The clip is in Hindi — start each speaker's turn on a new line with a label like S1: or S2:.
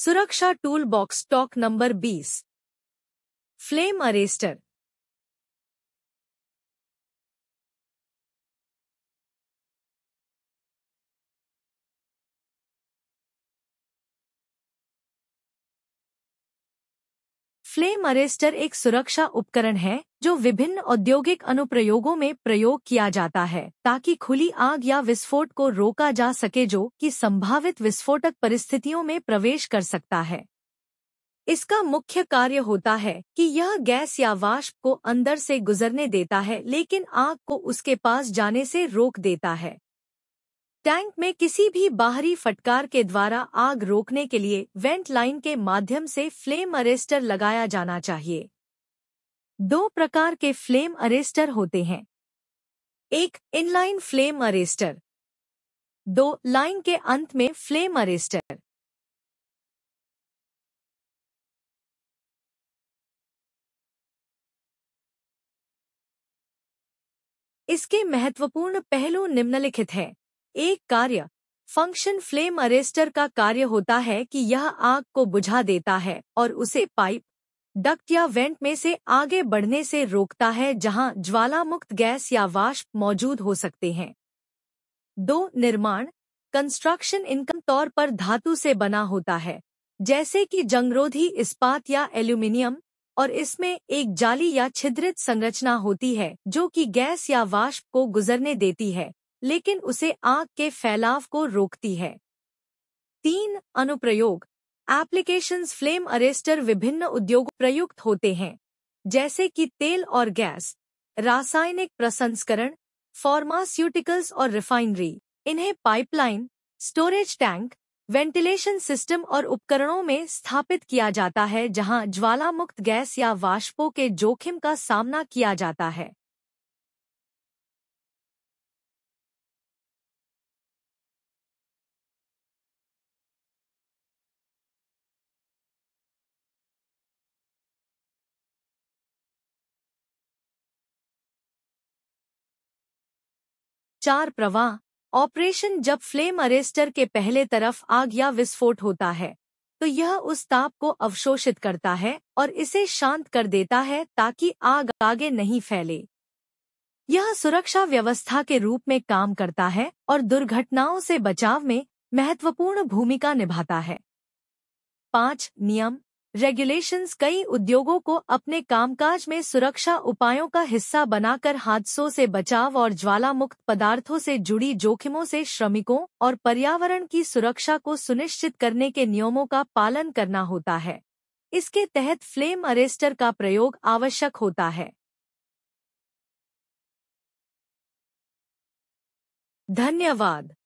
S1: सुरक्षा tool box stock number 20 flame arrester flame arrester एक सुरक्षा उपकरण है जो विभिन्न औद्योगिक अनुप्रयोगों में प्रयोग
S2: किया जाता है ताकि खुली आग या विस्फोट को रोका जा सके जो कि संभावित विस्फोटक परिस्थितियों में प्रवेश कर सकता है इसका मुख्य कार्य होता है कि यह गैस या वाष्प को अंदर से गुजरने देता है लेकिन आग को उसके पास जाने से रोक देता है टैंक में किसी भी बाहरी फटकार के द्वारा आग रोकने के लिए वेंट लाइन के माध्यम से फ्लेम अरेस्टर लगाया जाना चाहिए दो प्रकार के फ्लेम अरेस्टर होते हैं
S1: एक इनलाइन फ्लेम अरेस्टर दो लाइन के अंत में फ्लेम अरेस्टर इसके महत्वपूर्ण पहलू निम्नलिखित हैं एक कार्य फंक्शन फ्लेम
S2: अरेस्टर का कार्य होता है कि यह आग को बुझा देता है और उसे पाइप डक्ट या वेंट में से आगे बढ़ने से रोकता है जहां ज्वालामुक्त गैस या वाष्प मौजूद हो सकते हैं दो निर्माण कंस्ट्रक्शन इनकम तौर पर धातु से बना होता है जैसे कि जंगरोधी इस्पात या एल्यूमिनियम और इसमें एक जाली या छिद्रित संरचना होती है जो कि गैस या वाष्प को गुजरने देती है लेकिन उसे आग के फैलाव को रोकती है तीन अनुप्रयोग एप्लीकेशंस फ्लेम अरेस्टर विभिन्न उद्योग प्रयुक्त होते हैं जैसे कि तेल और गैस रासायनिक प्रसंस्करण फार्मास्यूटिकल्स और रिफाइनरी इन्हें pipeline storage tank ventilation system और उपकरणों में स्थापित किया जाता है जहां ज्वालामुक्त
S1: गैस या वाष्पों के जोखिम का सामना किया जाता है चार प्रवाह ऑपरेशन जब फ्लेम अरेस्टर के पहले
S2: तरफ आग या विस्फोट होता है तो यह उस ताप को अवशोषित करता है और इसे शांत कर देता है ताकि आग आगे नहीं फैले यह सुरक्षा व्यवस्था के रूप में काम करता है और दुर्घटनाओं से बचाव में महत्वपूर्ण भूमिका निभाता है पांच नियम रेगुलेशंस कई उद्योगों को अपने कामकाज में सुरक्षा उपायों का हिस्सा बनाकर हादसों से बचाव और ज्वालामुक्त पदार्थों से जुड़ी जोखिमों से श्रमिकों और पर्यावरण की सुरक्षा को सुनिश्चित करने के नियमों का पालन करना होता है इसके तहत फ्लेम
S1: अरेस्टर का प्रयोग आवश्यक होता है धन्यवाद